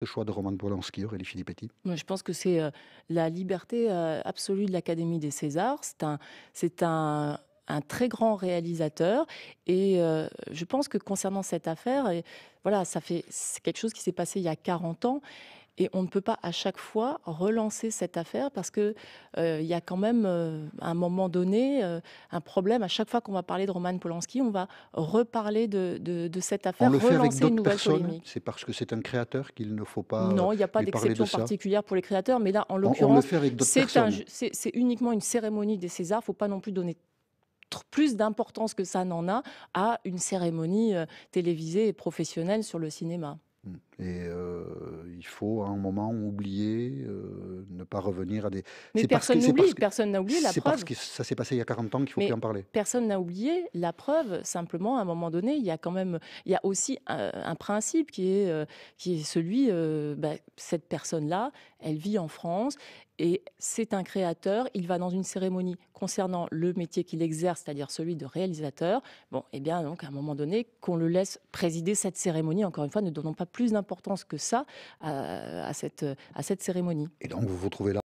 le choix de Roman Polanski, Aurélie moi Je pense que c'est euh, la liberté euh, absolue de l'Académie des Césars. C'est un, c'est un, un, très grand réalisateur. Et euh, je pense que concernant cette affaire, voilà, ça fait, c'est quelque chose qui s'est passé il y a 40 ans. Et on ne peut pas à chaque fois relancer cette affaire parce qu'il euh, il y a quand même, euh, à un moment donné, euh, un problème. À chaque fois qu'on va parler de Roman Polanski, on va reparler de, cette affaire, on le fait relancer avec une nouvelle personnes. C'est parce que c'est un créateur qu'il ne faut pas. Non, il n'y a pas d'exception particulière pour les créateurs, mais là, en l'occurrence, c'est un, uniquement une cérémonie des Césars. Il ne faut pas non plus donner plus d'importance que ça n'en a à une cérémonie télévisée et professionnelle sur le cinéma. Et il faut à un moment oublier euh, ne pas revenir à des. Mais personne n'a oublié la preuve. C'est parce que ça s'est passé il y a 40 ans qu'il faut plus en parler. Personne n'a oublié la preuve. Simplement, à un moment donné, il y a quand même, il y a aussi un, principe qui est euh, qui est celui, euh, bah, cette personne-là, elle vit en France et c'est un créateur, il va dans une cérémonie concernant le métier qu'il exerce, c'est-à-dire celui de réalisateur. Bon, eh bien, donc, à un moment donné, qu'on le laisse présider cette cérémonie. Encore une fois, ne donnons pas plus d'importance que ça à, à, cette, à cette cérémonie. Et donc, vous trouvez là.